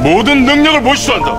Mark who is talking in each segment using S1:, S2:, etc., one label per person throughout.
S1: 모든 능력을 몰수한다.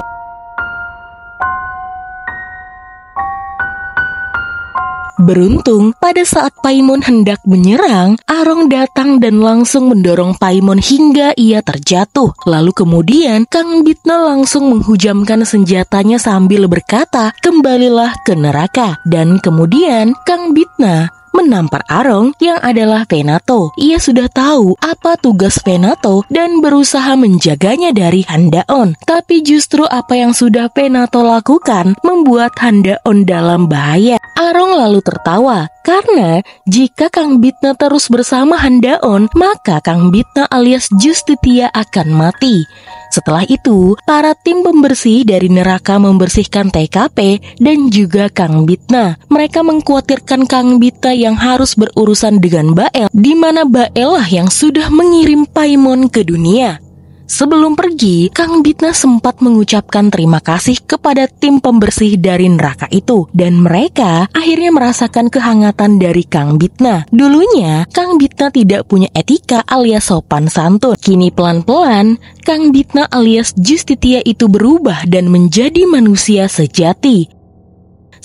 S1: Beruntung, pada saat Paimon hendak menyerang, Arong datang dan langsung mendorong Paimon hingga ia terjatuh. Lalu kemudian, Kang Bitna langsung menghujamkan senjatanya sambil berkata, "Kembalilah ke neraka." Dan kemudian, Kang Bitna menampar Arong yang adalah Venato. Ia sudah tahu apa tugas Venato dan berusaha menjaganya dari Handaon. Tapi justru apa yang sudah Venato lakukan membuat Handaon dalam bahaya. Arong lalu tertawa karena jika Kang Bitna terus bersama Handaon, maka Kang Bitna alias Justitia akan mati. Setelah itu, para tim pembersih dari neraka membersihkan TKP dan juga Kang Bitna. Mereka mengkhawatirkan Kang Bitna yang harus berurusan dengan Bael, di mana Bael lah yang sudah mengirim Paimon ke dunia. Sebelum pergi, Kang Bitna sempat mengucapkan terima kasih kepada tim pembersih dari neraka itu dan mereka akhirnya merasakan kehangatan dari Kang Bitna. Dulunya, Kang Bitna tidak punya etika alias sopan santun. Kini pelan-pelan, Kang Bitna alias Justitia itu berubah dan menjadi manusia sejati.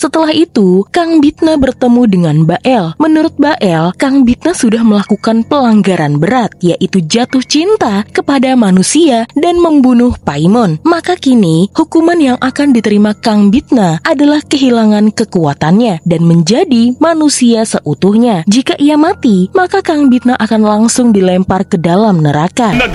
S1: Setelah itu, Kang Bitna bertemu dengan Bael. Menurut Bael, Kang Bitna sudah melakukan pelanggaran berat, yaitu jatuh cinta kepada manusia dan membunuh Paimon. Maka kini, hukuman yang akan diterima Kang Bitna adalah kehilangan kekuatannya dan menjadi manusia seutuhnya. Jika ia mati, maka Kang Bitna akan langsung dilempar ke dalam neraka. Nah,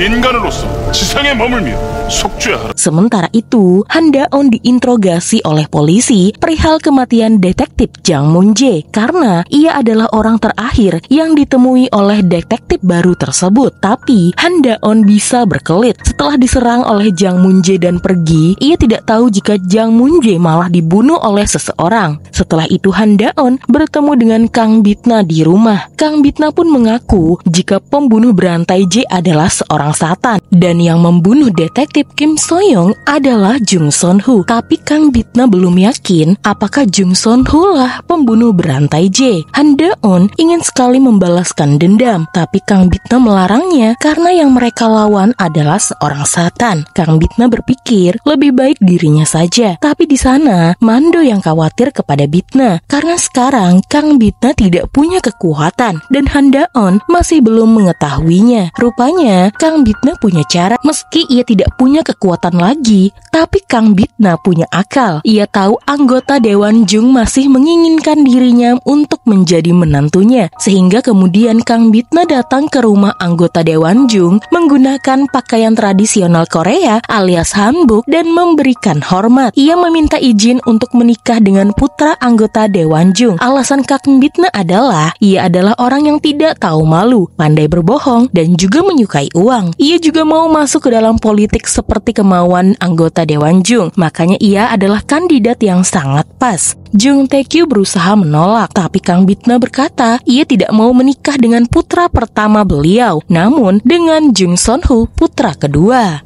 S1: Sementara itu, Handaon diinterogasi oleh polisi perihal ke kematian detektif Jang Moon Jae karena ia adalah orang terakhir yang ditemui oleh detektif baru tersebut. Tapi Han Daon bisa berkelit. Setelah diserang oleh Jang Moon Jae dan pergi, ia tidak tahu jika Jang Moon Jae malah dibunuh oleh seseorang. Setelah itu Han Daon bertemu dengan Kang Bitna di rumah. Kang Bitna pun mengaku jika pembunuh berantai J adalah seorang satan dan yang membunuh detektif Kim Soyoung adalah Jung Son Ho. Tapi Kang Bitna belum yakin apakah Jung Son lah pembunuh berantai J. Han Deon ingin sekali membalaskan dendam, tapi Kang Bitna melarangnya karena yang mereka lawan adalah seorang setan. Kang Bitna berpikir lebih baik dirinya saja, tapi di sana Mando yang khawatir kepada Bitna karena sekarang Kang Bitna tidak punya kekuatan dan Han Daon masih belum mengetahuinya. Rupanya Kang Bitna punya cara meski ia tidak punya kekuatan lagi, tapi Kang Bitna punya akal. Ia tahu anggota Dewan Lanjung masih menginginkan dirinya untuk menjadi menantunya, sehingga kemudian Kang Bitna datang ke rumah anggota Dewan Jung menggunakan pakaian tradisional Korea alias hanbok dan memberikan hormat. Ia meminta izin untuk menikah dengan putra anggota Dewan Jung. Alasan Kang Bitna adalah ia adalah orang yang tidak tahu malu, pandai berbohong, dan juga menyukai uang. Ia juga mau masuk ke dalam politik seperti kemauan anggota Dewan Jung, makanya ia adalah kandidat yang sangat pas. Jung Taekyu berusaha menolak, tapi Kang Bitna berkata ia tidak mau menikah dengan putra pertama beliau, namun dengan Jung Son Ho, putra kedua.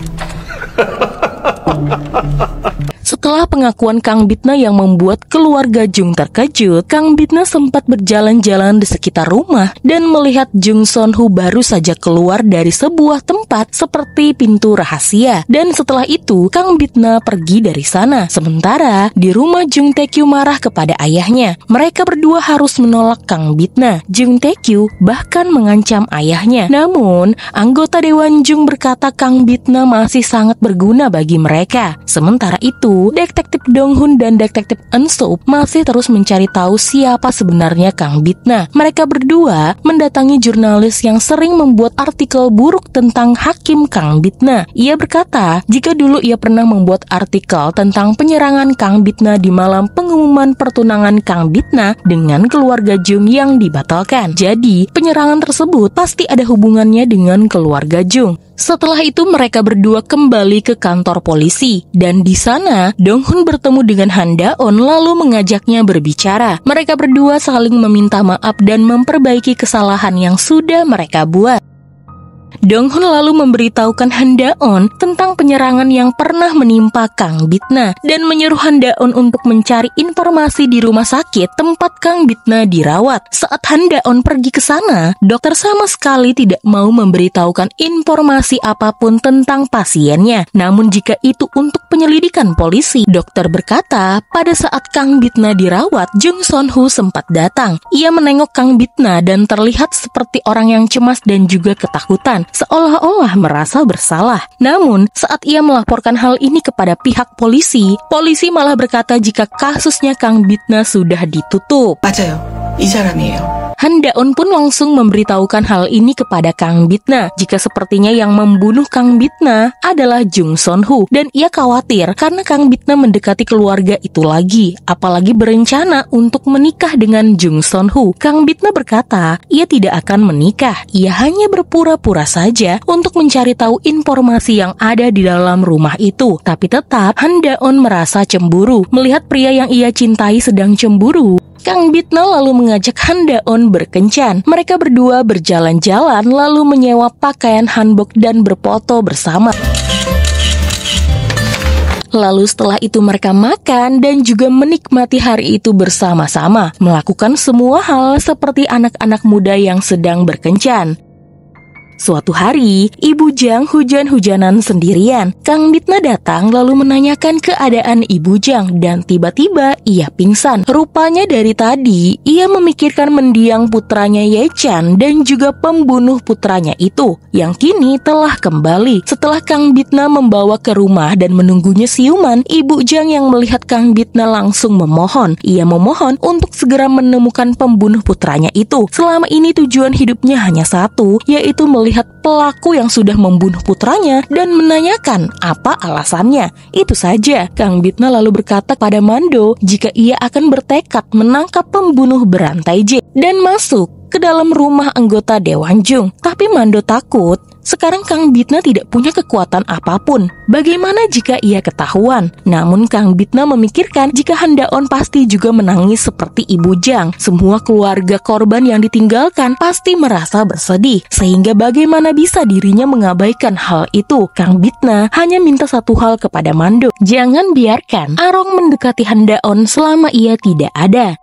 S1: Setelah pengakuan Kang Bitna yang membuat keluarga Jung terkejut, Kang Bitna sempat berjalan-jalan di sekitar rumah dan melihat Jung Son Hu baru saja keluar dari sebuah tempat seperti pintu rahasia. Dan setelah itu, Kang Bitna pergi dari sana. Sementara di rumah Jung Tae Kyu marah kepada ayahnya. Mereka berdua harus menolak Kang Bitna. Jung Tae Kyu bahkan mengancam ayahnya. Namun, anggota Dewan Jung berkata Kang Bitna masih sangat berguna bagi mereka. Sementara itu, detektif Dong Hun dan Detektif Soop masih terus mencari tahu siapa sebenarnya Kang Bitna. Mereka berdua mendatangi jurnalis yang sering membuat artikel buruk tentang Hakim Kang Bitna. Ia berkata, jika dulu ia pernah membuat artikel tentang penyerangan Kang Bitna di malam pengumuman pertunangan Kang Bitna dengan keluarga Jung yang dibatalkan. Jadi, penyerangan tersebut pasti ada hubungannya dengan keluarga Jung. Setelah itu mereka berdua kembali ke kantor polisi dan di sana Dong Hun bertemu dengan Han Daon lalu mengajaknya berbicara. Mereka berdua saling meminta maaf dan memperbaiki kesalahan yang sudah mereka buat. Donghun lalu memberitahukan Handaon tentang penyerangan yang pernah menimpa Kang Bitna dan menyuruh Handaon untuk mencari informasi di rumah sakit tempat Kang Bitna dirawat. Saat Handaon pergi ke sana, dokter sama sekali tidak mau memberitahukan informasi apapun tentang pasiennya. Namun jika itu untuk penyelidikan polisi, dokter berkata pada saat Kang Bitna dirawat, Jung Son Hu sempat datang. Ia menengok Kang Bitna dan terlihat seperti orang yang cemas dan juga ketakutan seolah-olah merasa bersalah. Namun, saat ia melaporkan hal ini kepada pihak polisi, polisi malah berkata jika kasusnya Kang Bitna sudah ditutup. 맞아요. 이 ya. Han Daun pun langsung memberitahukan hal ini kepada Kang Bitna jika sepertinya yang membunuh Kang Bitna adalah Jung Son Hu dan ia khawatir karena Kang Bitna mendekati keluarga itu lagi apalagi berencana untuk menikah dengan Jung Son Hu. Kang Bitna berkata ia tidak akan menikah, ia hanya berpura-pura saja untuk mencari tahu informasi yang ada di dalam rumah itu. Tapi tetap Han Daun merasa cemburu melihat pria yang ia cintai sedang cemburu. Kang Bitno lalu mengajak Han Daon berkencan. Mereka berdua berjalan-jalan lalu menyewa pakaian hanbok dan berfoto bersama. Lalu setelah itu mereka makan dan juga menikmati hari itu bersama-sama, melakukan semua hal seperti anak-anak muda yang sedang berkencan. Suatu hari, Ibu Jang hujan-hujanan sendirian. Kang Bitna datang lalu menanyakan keadaan Ibu Jang dan tiba-tiba ia pingsan. Rupanya dari tadi, ia memikirkan mendiang putranya Ye Chan dan juga pembunuh putranya itu yang kini telah kembali. Setelah Kang Bitna membawa ke rumah dan menunggunya siuman, Ibu Jang yang melihat Kang Bitna langsung memohon. Ia memohon untuk segera menemukan pembunuh putranya itu. Selama ini tujuan hidupnya hanya satu, yaitu melihat melihat pelaku yang sudah membunuh putranya dan menanyakan apa alasannya. Itu saja. Kang Bitna lalu berkata pada Mando jika ia akan bertekad menangkap pembunuh berantai J dan masuk ke dalam rumah anggota Dewan Jung. Tapi Mando takut sekarang Kang Bitna tidak punya kekuatan apapun. Bagaimana jika ia ketahuan? Namun Kang Bitna memikirkan jika Handaon pasti juga menangis seperti Ibu Jang. Semua keluarga korban yang ditinggalkan pasti merasa bersedih. Sehingga bagaimana bisa dirinya mengabaikan hal itu? Kang Bitna hanya minta satu hal kepada Mando. Jangan biarkan Arong mendekati Handaon selama ia tidak ada.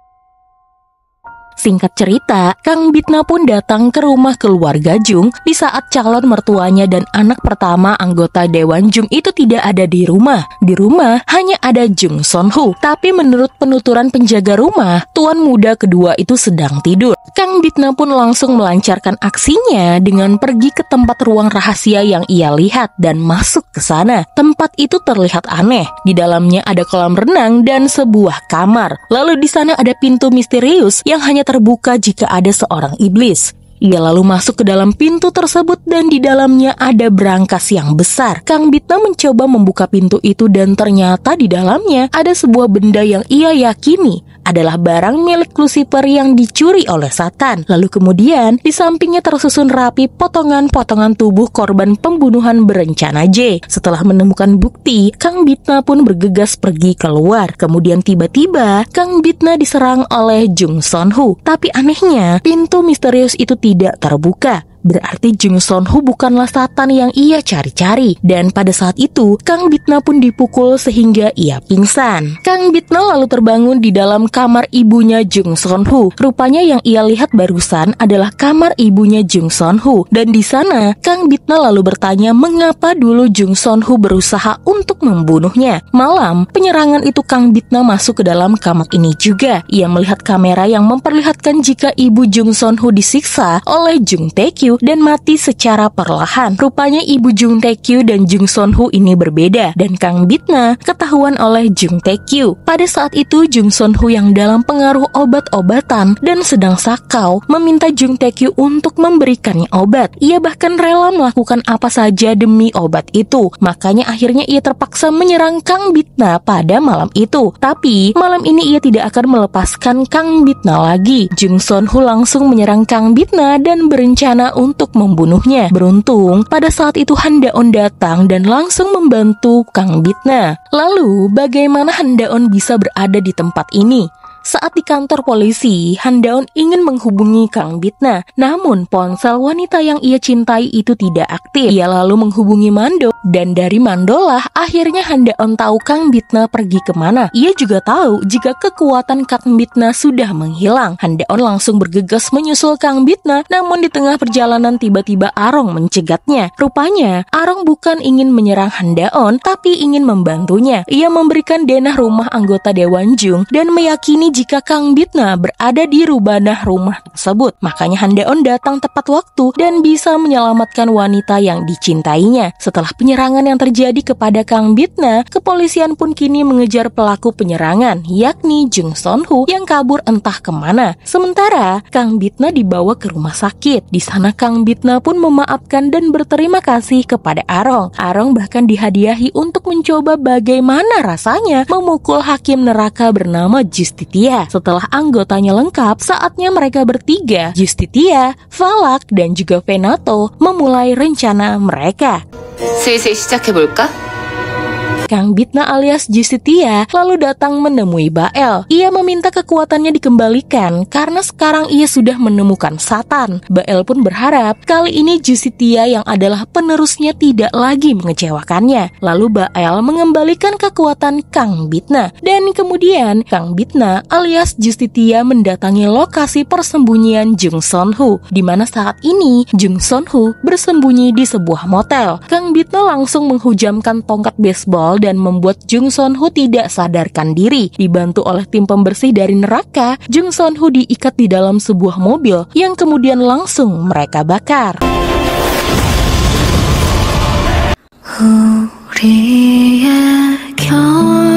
S1: Singkat cerita, Kang Bitna pun datang ke rumah keluarga Jung di saat calon mertuanya dan anak pertama anggota Dewan Jung itu tidak ada di rumah. Di rumah hanya ada Jung Son Ho, Tapi menurut penuturan penjaga rumah, tuan muda kedua itu sedang tidur. Kang Bitna pun langsung melancarkan aksinya dengan pergi ke tempat ruang rahasia yang ia lihat dan masuk ke sana. Tempat itu terlihat aneh. Di dalamnya ada kolam renang dan sebuah kamar. Lalu di sana ada pintu misterius yang hanya terbuka jika ada seorang iblis. Ia lalu masuk ke dalam pintu tersebut dan di dalamnya ada berangkas yang besar. Kang Bitna mencoba membuka pintu itu dan ternyata di dalamnya ada sebuah benda yang ia yakini adalah barang milik Lucifer yang dicuri oleh Satan. Lalu kemudian, di sampingnya tersusun rapi potongan-potongan tubuh korban pembunuhan berencana J. Setelah menemukan bukti, Kang Bitna pun bergegas pergi keluar. Kemudian tiba-tiba, Kang Bitna diserang oleh Jung Son Ho. Tapi anehnya, pintu misterius itu tidak terbuka. Berarti Jung Son Ho bukanlah satan yang ia cari-cari. Dan pada saat itu, Kang Bitna pun dipukul sehingga ia pingsan. Kang Bitna lalu terbangun di dalam kamar ibunya Jung Son Ho. Rupanya yang ia lihat barusan adalah kamar ibunya Jung Son Ho. Dan di sana, Kang Bitna lalu bertanya mengapa dulu Jung Son Ho berusaha untuk membunuhnya. Malam, penyerangan itu Kang Bitna masuk ke dalam kamar ini juga. Ia melihat kamera yang memperlihatkan jika ibu Jung Son Ho disiksa oleh Jung Tae Kyu dan mati secara perlahan. Rupanya ibu Jung Taekyu dan Jung Son Hu ini berbeda dan Kang Bitna ketahuan oleh Jung Taekyu. Pada saat itu Jung Son Hu yang dalam pengaruh obat-obatan dan sedang sakau meminta Jung Taekyu untuk memberikannya obat. Ia bahkan rela melakukan apa saja demi obat itu. Makanya akhirnya ia terpaksa menyerang Kang Bitna pada malam itu. Tapi malam ini ia tidak akan melepaskan Kang Bitna lagi. Jung Son Hu langsung menyerang Kang Bitna dan berencana untuk untuk membunuhnya. Beruntung, pada saat itu Handaon datang dan langsung membantu Kang Bitna. Lalu, bagaimana Handaon bisa berada di tempat ini? Saat di kantor polisi, Daun ingin menghubungi Kang Bitna. Namun, ponsel wanita yang ia cintai itu tidak aktif. Ia lalu menghubungi Mando. Dan dari Mandolah, akhirnya Daun tahu Kang Bitna pergi kemana. Ia juga tahu jika kekuatan Kang Bitna sudah menghilang. Daun langsung bergegas menyusul Kang Bitna. Namun di tengah perjalanan tiba-tiba Arong mencegatnya. Rupanya, Arong bukan ingin menyerang Handaon, tapi ingin membantunya. Ia memberikan denah rumah anggota Dewan Jung dan meyakini jika Kang Bitna berada di rubanah rumah tersebut. Makanya Handaon datang tepat waktu dan bisa menyelamatkan wanita yang dicintainya. Setelah penyerangan yang terjadi kepada Kang Bitna, kepolisian pun kini mengejar pelaku penyerangan, yakni Jung Son Hu yang kabur entah kemana. Sementara Kang Bitna dibawa ke rumah sakit. Di sana Kang Bitna pun memaafkan dan berterima kasih kepada Arong. Arong bahkan dihadiahi untuk mencoba bagaimana rasanya memukul hakim neraka bernama Justitia Iya, setelah anggotanya lengkap, saatnya mereka bertiga, Justitia, Falak, dan juga Venato memulai rencana mereka. 슬슬 시작해볼까? Kang Bitna alias Jisitia lalu datang menemui Bael. Ia meminta kekuatannya dikembalikan karena sekarang ia sudah menemukan Satan. Bael pun berharap kali ini Jisitia yang adalah penerusnya tidak lagi mengecewakannya. Lalu Bael mengembalikan kekuatan Kang Bitna dan kemudian Kang Bitna alias Justitia mendatangi lokasi persembunyian Jung Son Hu di mana saat ini Jung Son Hu bersembunyi di sebuah motel. Kang Bitna langsung menghujamkan tongkat baseball dan membuat Jung Son Ho tidak sadarkan diri. Dibantu oleh tim pembersih dari neraka, Jung Son Ho diikat di dalam sebuah mobil yang kemudian langsung mereka bakar. 우리의